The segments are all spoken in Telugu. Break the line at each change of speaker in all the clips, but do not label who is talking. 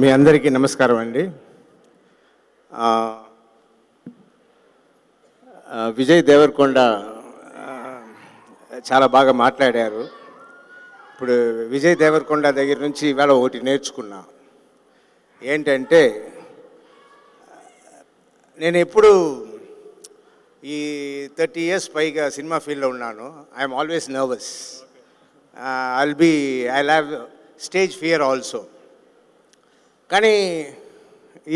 మీ అందరికీ నమస్కారం అండి విజయ్ దేవరకొండ చాలా బాగా మాట్లాడారు ఇప్పుడు విజయ్ దేవరకొండ దగ్గర నుంచి ఇవాళ ఒకటి నేర్చుకున్నా ఏంటంటే నేను ఎప్పుడు ఈ థర్టీ ఇయర్స్ పైగా సినిమా ఫీల్డ్లో ఉన్నాను I'm always nervous I'll be I have stage fear also కానీ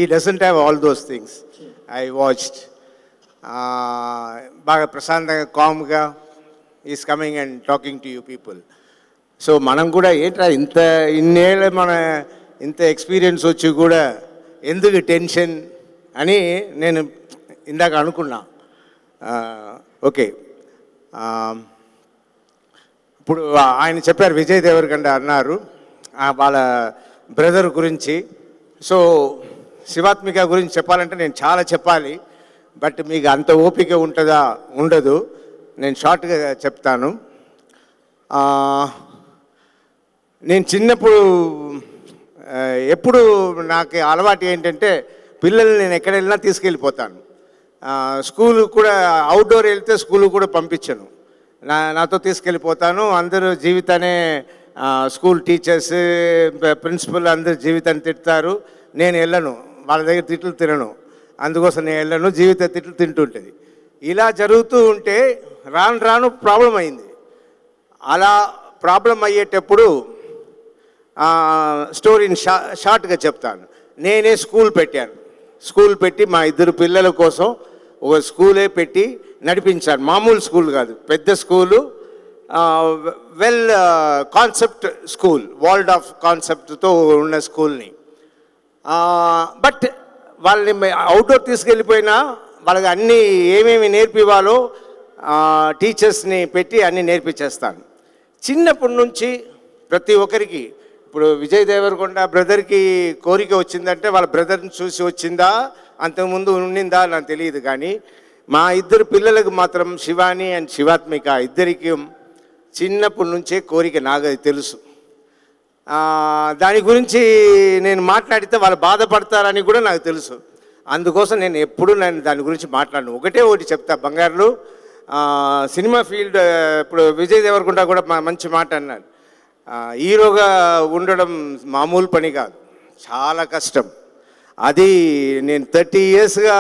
he doesn't have all those things I watched బాగా ప్రశాంతంగా కామ్గా is coming and talking to you people so మనం కూడా ఏంట్రా ఇంత ఇన్నేళ్ళ మన ఇంత ఎక్స్పీరియన్స్ వచ్చి కూడా ఎందుకు టెన్షన్ అని నేను ఇందాక అనుకున్నా ఓకే ఇప్పుడు ఆయన చెప్పారు విజయ్ దేవరకండ అన్నారు వాళ్ళ బ్రదర్ గురించి సో శివాత్మిక గురించి చెప్పాలంటే నేను చాలా చెప్పాలి బట్ మీకు అంత ఓపిక ఉంటుందా ఉండదు నేను షార్ట్గా చెప్తాను నేను చిన్నప్పుడు ఎప్పుడు నాకు అలవాటు ఏంటంటే పిల్లల్ని నేను ఎక్కడ వెళ్ళినా తీసుకెళ్ళిపోతాను స్కూల్ కూడా అవుట్డోర్ వెళ్తే స్కూల్ కూడా పంపించను నా నాతో తీసుకెళ్ళిపోతాను అందరూ జీవితానే స్కూల్ టీచర్స్ ప్రిన్సిపల్ అందరు జీవితాన్ని తిడతారు నేను వెళ్ళను వాళ్ళ దగ్గర తిట్లు తినను అందుకోసం నేను వెళ్ళను జీవిత తిట్లు తింటుంటుంది ఇలా జరుగుతూ ఉంటే రాను రాను ప్రాబ్లం అయింది అలా ప్రాబ్లం అయ్యేటప్పుడు స్టోరీని షా షార్ట్గా చెప్తాను నేనే స్కూల్ పెట్టాను స్కూల్ పెట్టి మా ఇద్దరు పిల్లల కోసం ఒక స్కూలే పెట్టి నడిపించాను మామూలు స్కూల్ కాదు పెద్ద school well concept school world of కాన్సెప్ట్తో ఉన్న స్కూల్ని బట్ వాళ్ళని అవుట్డోర్ తీసుకెళ్ళిపోయినా వాళ్ళకి అన్నీ ఏమేమి నేర్పివాలో టీచర్స్ని పెట్టి అన్నీ నేర్పించేస్తాను చిన్నప్పటి నుంచి ప్రతి ఒక్కరికి ఇప్పుడు విజయ్ దేవరకొండ బ్రదర్కి కోరిక వచ్చిందంటే వాళ్ళ బ్రదర్ని చూసి వచ్చిందా అంతకుముందు ఉండిందా నాకు తెలియదు కానీ మా ఇద్దరు పిల్లలకు మాత్రం శివాని అండ్ శివాత్మిక ఇద్దరికి చిన్నప్పటి నుంచే కోరిక నాకు తెలుసు దాని గురించి నేను మాట్లాడితే వాళ్ళు బాధపడతారని కూడా నాకు తెలుసు అందుకోసం నేను ఎప్పుడు నేను దాని గురించి మాట్లాడను ఒకటే ఒకటి చెప్తా బంగారులు సినిమా ఫీల్డ్ ఇప్పుడు విజయ్ దేవరకుండా కూడా మంచి మాట అన్నాడు హీరోగా ఉండడం మామూలు పని కాదు చాలా కష్టం అది నేను థర్టీ ఇయర్స్గా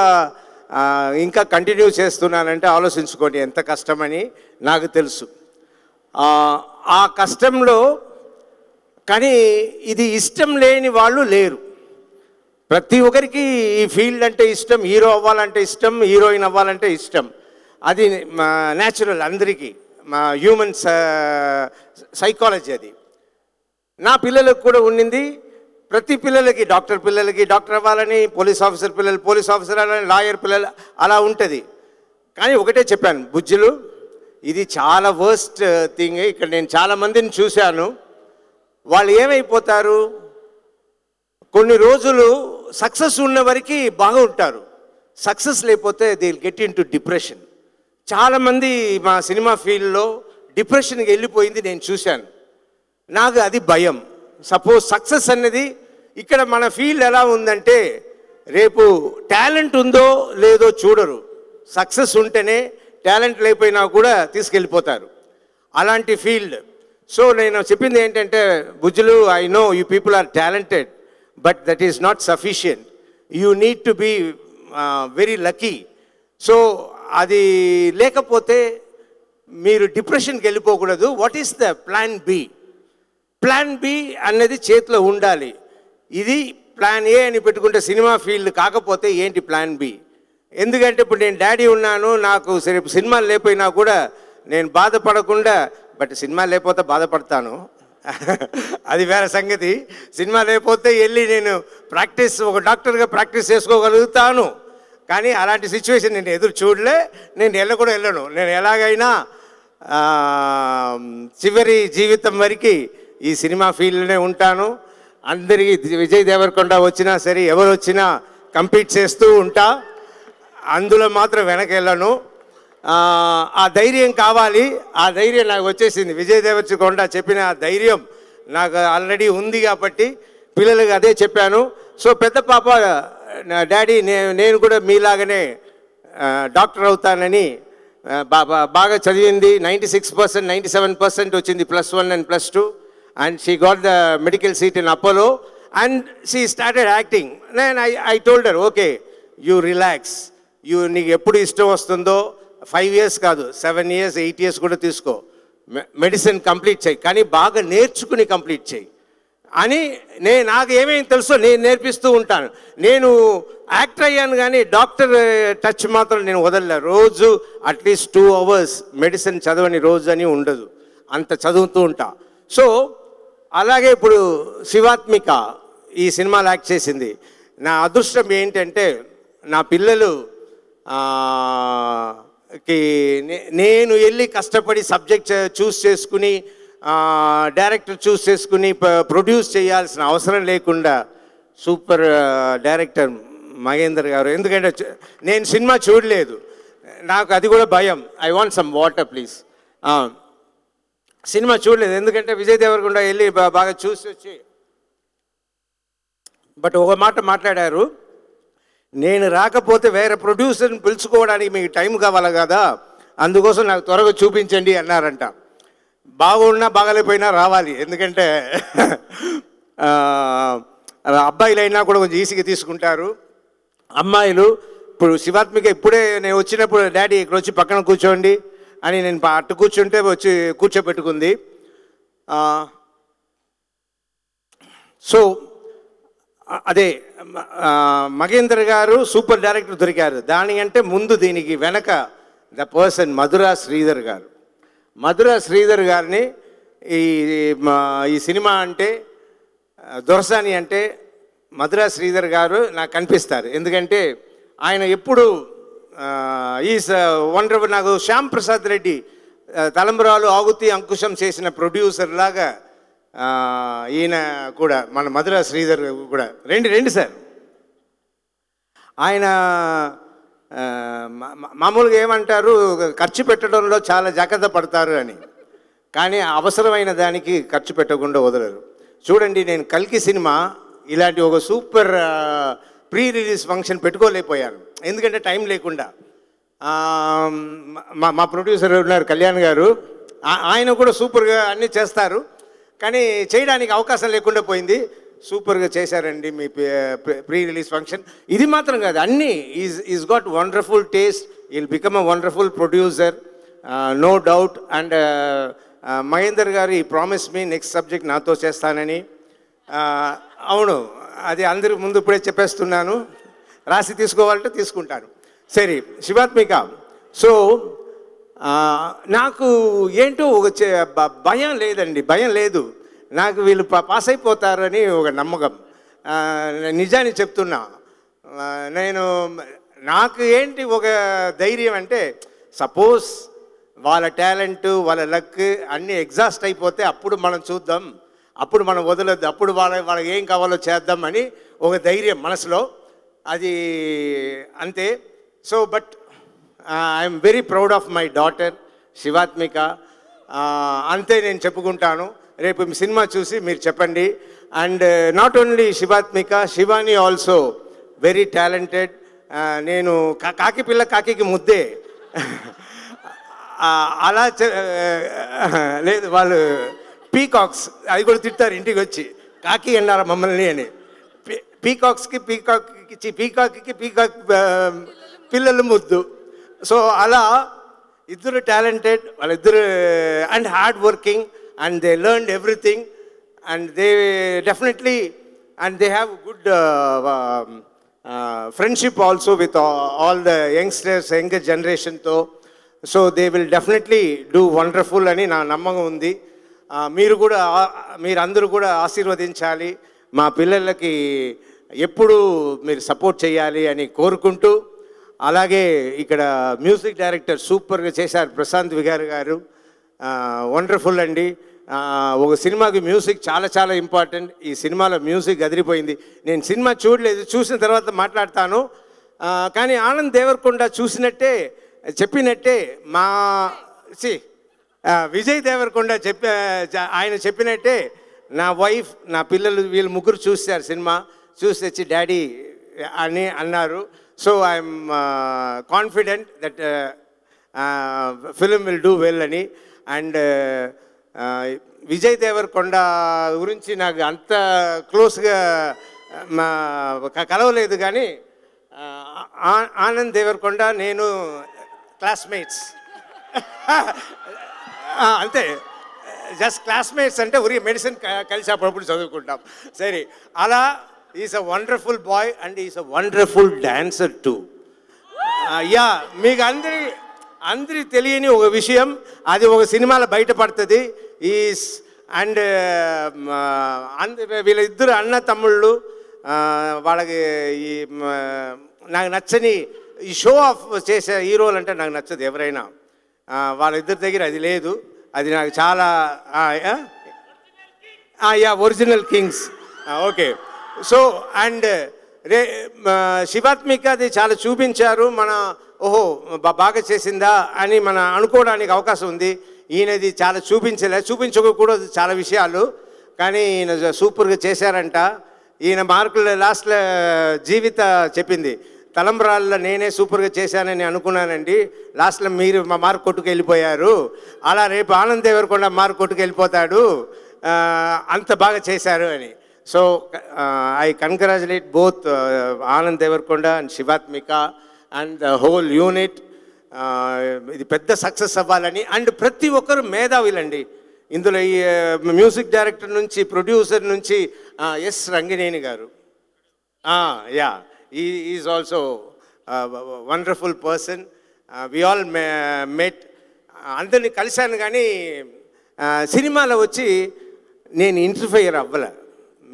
ఇంకా కంటిన్యూ చేస్తున్నానంటే ఆలోచించుకోండి ఎంత కష్టమని నాకు తెలుసు ఆ కష్టంలో కానీ ఇది ఇష్టం లేని వాళ్ళు లేరు ప్రతి ఒక్కరికి ఈ ఫీల్డ్ అంటే ఇష్టం హీరో అవ్వాలంటే ఇష్టం హీరోయిన్ అవ్వాలంటే ఇష్టం అది న్యాచురల్ అందరికీ మా హ్యూమన్ సైకాలజీ అది నా పిల్లలకు కూడా ఉండింది ప్రతి పిల్లలకి డాక్టర్ పిల్లలకి డాక్టర్ అవ్వాలని పోలీస్ ఆఫీసర్ పిల్లలు పోలీస్ ఆఫీసర్ అవ్వాలని లాయర్ పిల్లలు అలా ఉంటుంది కానీ ఒకటే చెప్పాను బుజ్జులు ఇది చాలా వర్స్ట్ థింగ్ ఇక్కడ నేను చాలామందిని చూశాను వాళ్ళు ఏమైపోతారు కొన్ని రోజులు సక్సెస్ ఉన్న వరకు బాగా ఉంటారు సక్సెస్ లేకపోతే దీని గెట్ ఇన్ టు డిప్రెషన్ చాలామంది మా సినిమా ఫీల్డ్లో డిప్రెషన్కి వెళ్ళిపోయింది నేను చూశాను నాకు అది భయం సపోజ్ సక్సెస్ అనేది ఇక్కడ మన ఫీల్డ్ ఎలా ఉందంటే రేపు టాలెంట్ ఉందో లేదో చూడరు సక్సెస్ ఉంటేనే టాలెంట్ లేకపోయినా కూడా తీసుకెళ్ళిపోతారు అలాంటి ఫీల్డ్ సో నేను చెప్పింది ఏంటంటే బుజ్జులు I know you people are talented but that is not sufficient you need to be very lucky so అది లేకపోతే మీరు డిప్రెషన్కి వెళ్ళిపోకూడదు what is the plan B plan B అనేది చేతిలో ఉండాలి ఇది ప్లాన్ ఏ అని పెట్టుకుంటే సినిమా ఫీల్డ్ కాకపోతే ఏంటి ప్లాన్ బి ఎందుకంటే ఇప్పుడు నేను డాడీ ఉన్నాను నాకు రేపు సినిమాలు లేకపోయినా కూడా నేను బాధపడకుండా బట్ సినిమా లేకపోతే బాధపడతాను అది వేరే సంగతి సినిమా లేకపోతే వెళ్ళి నేను ప్రాక్టీస్ ఒక డాక్టర్గా ప్రాక్టీస్ చేసుకోగలుగుతాను కానీ అలాంటి సిచ్యువేషన్ నేను ఎదురు చూడలే నేను వెళ్ళ కూడా వెళ్ళను నేను ఎలాగైనా చివరి జీవితం వరకు ఈ సినిమా ఫీల్డ్లోనే ఉంటాను అందరికీ విజయ్ దేవరకొండ వచ్చినా సరే ఎవరు వచ్చినా కంపీట్ చేస్తూ ఉంటా అందులో మాత్రం వెనకెళ్ళను ఆ ధైర్యం కావాలి ఆ ధైర్యం నాకు వచ్చేసింది విజయ్ కొండ చెప్పిన ఆ ధైర్యం నాకు ఆల్రెడీ ఉంది కాబట్టి పిల్లలకి అదే చెప్పాను సో పెద్ద పాప డాడీ నేను కూడా మీలాగనే డాక్టర్ అవుతానని బాగా చదివింది ninety six percent ninety seven percent వచ్చింది plus one and plus two and she got the medical seat in Apollo and she started acting నేను I I told her okay you relax you నీకు ఎప్పుడు ఇష్టం వస్తుందో ఫైవ్ ఇయర్స్ కాదు సెవెన్ ఇయర్స్ ఎయిట్ ఇయర్స్ కూడా తీసుకో మెడిసిన్ కంప్లీట్ చేయి కానీ బాగా నేర్చుకుని కంప్లీట్ చేయి అని నేను నాకు ఏమేమి తెలుసో నేను నేర్పిస్తూ ఉంటాను నేను యాక్టర్ అయ్యాను కానీ డాక్టర్ టచ్ మాత్రం నేను వదల రోజు అట్లీస్ట్ టూ అవర్స్ మెడిసిన్ చదవని రోజు అని ఉండదు అంత చదువుతూ ఉంటా సో అలాగే ఇప్పుడు శివాత్మిక ఈ సినిమాలు యాక్ట్ చేసింది నా అదృష్టం ఏంటంటే నా పిల్లలు కి నేను వెళ్ళి కష్టపడి సబ్జెక్ట్ చూస్ చేసుకుని డైరెక్టర్ చూస్ చేసుకుని ప్రొడ్యూస్ చేయాల్సిన అవసరం లేకుండా సూపర్ డైరెక్టర్ మహేందర్ గారు ఎందుకంటే నేను సినిమా చూడలేదు నాకు అది కూడా భయం I want some water please cinema చూడలేదు ఎందుకంటే విజయ్ దేవరకుండా వెళ్ళి బాగా చూసి వచ్చి బట్ ఒక మాట మాట్లాడారు నేను రాకపోతే వేరే ప్రొడ్యూసర్ని పిలుచుకోవడానికి మీకు టైం కావాలి కదా అందుకోసం నాకు త్వరగా చూపించండి అన్నారంట బాగున్నా బాగాలేకపోయినా రావాలి ఎందుకంటే అబ్బాయిలైనా కూడా కొంచెం ఈజీగా తీసుకుంటారు అమ్మాయిలు ఇప్పుడు శివాత్మిక ఇప్పుడే నేను వచ్చినప్పుడు డాడీ ఇక్కడ వచ్చి పక్కన కూర్చోండి అని నేను అటు కూర్చుంటే వచ్చి కూర్చోబెట్టుకుంది సో అదే మగేందర్ గారు సూపర్ డైరెక్టర్ దొరికారు దాని అంటే ముందు దీనికి వెనక ద పర్సన్ మధురా శ్రీధర్ గారు మధురా శ్రీధర్ గారిని ఈ ఈ సినిమా అంటే దొరసాని అంటే మధురా శ్రీధర్ గారు నాకు కనిపిస్తారు ఎందుకంటే ఆయన ఎప్పుడు ఈ వండర్ నాకు శ్యామ్ ప్రసాద్ రెడ్డి తలంబరాలు ఆగుతి అంకుశం చేసిన ప్రొడ్యూసర్ లాగా ఈయన కూడా మన మధుర శ్రీధర్ కూడా రెండు రెండు సార్ ఆయన మామూలుగా ఏమంటారు ఖర్చు పెట్టడంలో చాలా జాగ్రత్త పడతారు అని కానీ అవసరమైన దానికి ఖర్చు పెట్టకుండా వదలరు చూడండి నేను కల్కి సినిమా ఇలాంటి ఒక సూపర్ ప్రీ రిలీజ్ ఫంక్షన్ పెట్టుకోలేకపోయాను ఎందుకంటే టైం లేకుండా మా మా ప్రొడ్యూసర్ ఉన్నారు కళ్యాణ్ గారు ఆయన కూడా సూపర్గా అన్నీ చేస్తారు కానీ చేయడానికి అవకాశం లేకుండా పోయింది సూపర్గా చేశారండి మీ ప్రీ రిలీజ్ ఫంక్షన్ ఇది మాత్రం కాదు అన్నీ he's he's got wonderful taste he'll become a wonderful producer no doubt and Mahender garu ఈ ప్రామిస్ మీ నెక్స్ట్ సబ్జెక్ట్ నాతో చేస్తానని అవును అది అందరి ముందు ఇప్పుడే చెప్పేస్తున్నాను రాసి తీసుకోవాలంటే తీసుకుంటాను సరే శివాత్మిక సో నాకు ఏంటో ఒక భయం లేదండి భయం లేదు నాకు వీళ్ళు పాస్ అయిపోతారని ఒక నమ్మకం నిజాన్ని చెప్తున్నా నేను నాకు ఏంటి ఒక ధైర్యం అంటే సపోజ్ వాళ్ళ టాలెంట్ వాళ్ళ లక్ అన్నీ ఎగ్జాస్ట్ అయిపోతే అప్పుడు మనం చూద్దాం అప్పుడు మనం వదలద్దు అప్పుడు వాళ్ళ వాళ్ళకి ఏం కావాలో చేద్దాం అని ఒక ధైర్యం మనసులో అది అంతే so but I'm very proud of my daughter Shivathmika అంతే నేను చెప్పుకుంటాను రేపు సినిమా చూసి మీరు చెప్పండి and not only Shivathmika Shivani also very talented నేను కాకి పిల్ల కాకి ముద్దే uh, అలా uh, లేదు వాళ్ళు పీకాక్స్ అది కూడా తిట్టారు ఇంటికి వచ్చి కాకి అన్నారు మమ్మల్ని అని పీకాక్స్కి పీకాక్కి పీకాక్కి పీకాక్ uh, పిల్లలు ముద్దు సో అలా ఇద్దరు టాలెంటెడ్ వాళ్ళిద్దరు and hard working and they learn everything and they definitely and they have good friendship also with all the youngsters young జనరేషన్తో so they will definitely do wonderful అని నా నమ్మకం ఉంది మీరు కూడా మీరందరూ కూడా ఆశీర్వదించాలి మా పిల్లలకి ఎప్పుడు మీరు సపోర్ట్ చేయాలి అని కోరుకుంటూ అలాగే ఇక్కడ మ్యూజిక్ డైరెక్టర్ సూపర్గా చేశారు ప్రశాంత్ విగారు గారు వండర్ఫుల్ అండి ఒక సినిమాకి మ్యూజిక్ చాలా చాలా ఇంపార్టెంట్ ఈ సినిమాలో మ్యూజిక్ అదిరిపోయింది నేను సినిమా చూడలేదు చూసిన తర్వాత మాట్లాడతాను కానీ ఆనంద్ దేవరకొండ చూసినట్టే చెప్పినట్టే మా సి విజయ్ దేవరకొండ చెప్ప ఆయన చెప్పినట్టే నా వైఫ్ నా పిల్లలు వీళ్ళు ముగ్గురు చూశారు సినిమా చూసి తెచ్చి డాడీ అని అన్నారు so I'm confident that film will do well అని అండ్ విజయ్ దేవరకొండ గురించి నాకు అంత క్లోజ్గా కలవలేదు కానీ ఆనంద్ దేవరకొండ నేను క్లాస్మేట్స్ అంతే జస్ట్ క్లాస్మేట్స్ అంటే ఉరి మెడిసిన్ కలిసి అప్పుడప్పుడు చదువుకుంటాం సరే అలా is a wonderful boy and is a wonderful dancer to yeah మీకు అందరి అందరి తెలియని ఒక విషయం అది ఒక సినిమాలో బయటపడుతుంది ఈస్ అండ్ uh, అంద వీళ్ళిద్దరు అన్న తమ్ముళ్ళు వాళ్ళకి ఈ నాకు నచ్చని ఈ షో ఆఫ్ చేసే హీరోలు అంటే నాకు నచ్చదు ఎవరైనా వాళ్ళిద్దరి దగ్గర అది లేదు అది నాకు చాలా yeah original kings okay so and రే శివాత్మిక అది చాలా చూపించారు మన ఓహో బాగా చేసిందా అని మన అనుకోవడానికి అవకాశం ఉంది ఈయనది చాలా చూపించలే చూపించకూడదు చాలా విషయాలు కానీ ఈయన సూపర్గా చేశారంట ఈయన మార్కులు లాస్ట్లో జీవిత చెప్పింది తలంబ్రాల్లో నేనే సూపర్గా చేశానని అనుకున్నానండి లాస్ట్లో మీరు మా మార్క్ కొట్టుకు వెళ్ళిపోయారు అలా రేపు ఆనంద్ దేవరకొండ మార్క్ కొట్టుకు వెళ్ళిపోతాడు అంత బాగా చేశారు అని so I uh, I both Anand Deverakonda and Shivathmika and the whole unit ఇది పెద్ద సక్సెస్ అవ్వాలని అండ్ ప్రతి ఒక్కరు మేధావిలండి ఇందులో ఈ మ్యూజిక్ uh, డైరెక్టర్ నుంచి ప్రొడ్యూసర్ నుంచి S uh, Rangineni garu yeah he is also wonderful person we all may met అందరినీ కలిశాను కానీ సినిమాలో వచ్చి నేను ఇంటర్ఫియర్ అవ్వలే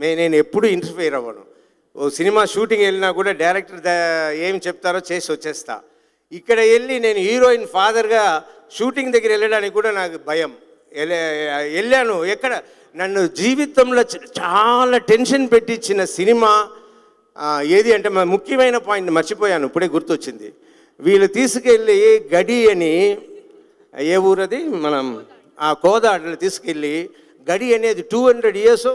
మే నేను ఎప్పుడు ఇంటర్ఫియర్ అవ్వను ఓ సినిమా షూటింగ్ వెళ్ళినా కూడా డైరెక్టర్ ఏం చెప్తారో చేసి వచ్చేస్తా ఇక్కడ వెళ్ళి నేను హీరోయిన్ ఫాదర్గా షూటింగ్ దగ్గర వెళ్ళడానికి కూడా నాకు భయం వెళ్ళాను ఎక్కడ నన్ను జీవితంలో చాలా టెన్షన్ పెట్టించిన సినిమా ఏది అంటే ముఖ్యమైన పాయింట్ మర్చిపోయాను ఇప్పుడే గుర్తొచ్చింది వీళ్ళు తీసుకెళ్ళి గడి అని ఏ ఊరది మనం ఆ కోదాడలు తీసుకెళ్ళి గడి అనేది two hundred years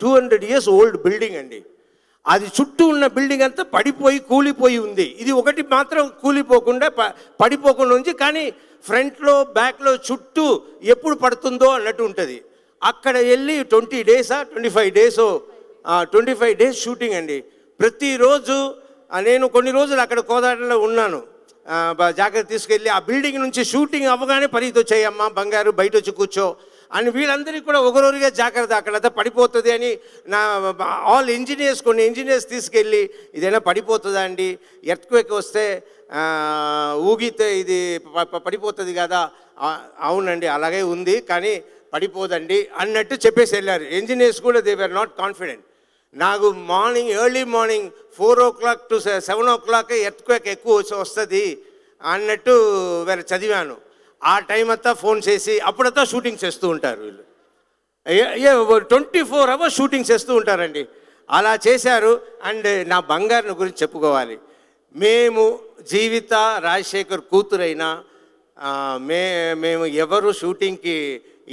two hundred years old building అండి అది చుట్టూ ఉన్న బిల్డింగ్ అంతా పడిపోయి కూలిపోయి ఉంది ఇది ఒకటి మాత్రం కూలిపోకుండా పడిపోకుండా ఉంది కానీ ఫ్రంట్లో బ్యాక్లో చుట్టూ ఎప్పుడు పడుతుందో అన్నట్టు ఉంటుంది అక్కడ వెళ్ళి ట్వంటీ డేసా ట్వంటీ ఫైవ్ డేసో ట్వంటీ ఫైవ్ డేస్ షూటింగ్ అండి ప్రతిరోజు నేను కొన్ని రోజులు అక్కడ కోదాటలో ఉన్నాను జాగ్రత్త తీసుకెళ్ళి ఆ బిల్డింగ్ నుంచి షూటింగ్ అవ్వగానే పనితో చేయమ్మా బంగారు బయట వచ్చి కూర్చో అండ్ వీళ్ళందరికీ కూడా ఒకరోజుగా జాగ్రత్త అక్కడంతా పడిపోతుంది అని నా ఆల్ ఇంజనీర్స్ కొన్ని ఇంజనీర్స్ తీసుకెళ్ళి ఇదైనా పడిపోతుందా అండి ఎర్త్క్వేక్ వస్తే ఊగితే ఇది పడిపోతుంది కదా అవునండి అలాగే ఉంది కానీ పడిపోదండి అన్నట్టు చెప్పేసి వెళ్ళారు ఇంజనీర్స్ కూడా దే వర్ నాట్ కాన్ఫిడెంట్ నాకు morning early morning four o'clock to seven o'clock earthquake ఎక్కువ వస్తుంది అన్నట్టు వేరే చదివాను ఆ టైం అంతా ఫోన్ చేసి అప్పుడంతా షూటింగ్ చేస్తూ ఉంటారు వీళ్ళు ట్వంటీ ఫోర్ అవర్స్ షూటింగ్ చేస్తూ ఉంటారండి అలా చేశారు అండ్ నా బంగారుని గురించి చెప్పుకోవాలి మేము జీవిత రాజశేఖర్ కూతురైన మే మేము ఎవరు షూటింగ్కి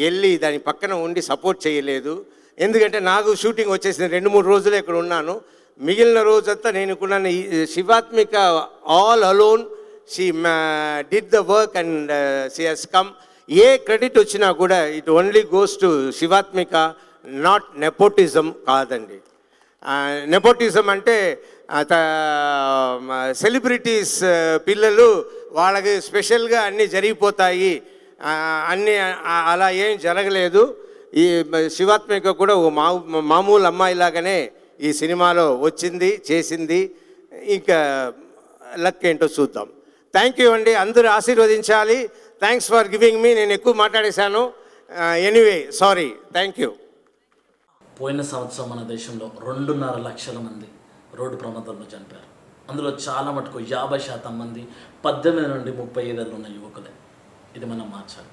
వెళ్ళి దాని పక్కన ఉండి సపోర్ట్ చేయలేదు ఎందుకంటే నాకు షూటింగ్ వచ్చేసింది రెండు మూడు రోజులు ఇక్కడ ఉన్నాను మిగిలిన రోజంతా నేను కూడా Shivathmika all alone she did the work and she has come a credit వచ్చినా కూడా it only goes to Shivathmika not nepotism కాదండి నెపోటిజం అంటే సెలబ్రిటీస్ పిల్లలు వాళ్ళకి స్పెషల్గా అన్నీ జరిగిపోతాయి అన్నీ అలా ఏం జరగలేదు ఈ శివాత్మిక కూడా ఓ మా మామూలు అమ్మాయిలాగానే ఈ సినిమాలో వచ్చింది చేసింది ఇంకా లక్ ఏంటో చూద్దాం థ్యాంక్ యూ అండి అందరూ ఆశీర్వదించాలి థ్యాంక్స్ ఫర్ గివింగ్ మీ నేను ఎక్కువ మాట్లాడేశాను ఎనీవే సారీ థ్యాంక్ యూ పోయిన సంవత్సరం మన దేశంలో రెండున్నర లక్షల మంది రోడ్డు ప్రమాదంలో చనిపోయారు అందులో చాలా మటుకు యాభై శాతం మంది పద్దెనిమిది నుండి ముప్పై ఐదేళ్ళు ఉన్న యువకులే ఇది మనం మార్చాలి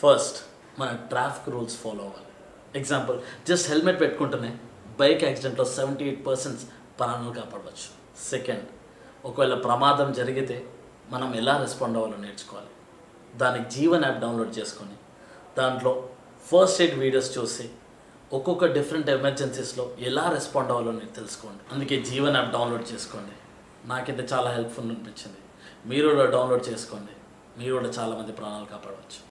ఫస్ట్ మన ట్రాఫిక్ రూల్స్ ఫాలో అవ్వాలి ఎగ్జాంపుల్ జస్ట్ హెల్మెట్ పెట్టుకుంటేనే బైక్ యాక్సిడెంట్లో సెవెంటీ ఎయిట్ పర్సెంట్స్ ప్రాణాలు కాపాడవచ్చు సెకండ్ ఒకవేళ ప్రమాదం జరిగితే మనం ఎలా రెస్పాండ్ అవ్వాలో నేర్చుకోవాలి దానికి జీవన్ యాప్ డౌన్లోడ్ చేసుకొని దాంట్లో ఫస్ట్ ఎయిడ్ వీడియోస్ చూసి ఒక్కొక్క డిఫరెంట్ ఎమర్జెన్సీస్లో ఎలా రెస్పాండ్ అవ్వాలో నేను తెలుసుకోండి అందుకే జీవన్ యాప్ డౌన్లోడ్ చేసుకోండి నాకైతే చాలా హెల్ప్ఫుల్ అనిపించింది మీరు కూడా డౌన్లోడ్ చేసుకోండి మీరు కూడా చాలామంది ప్రాణాలు కాపాడవచ్చు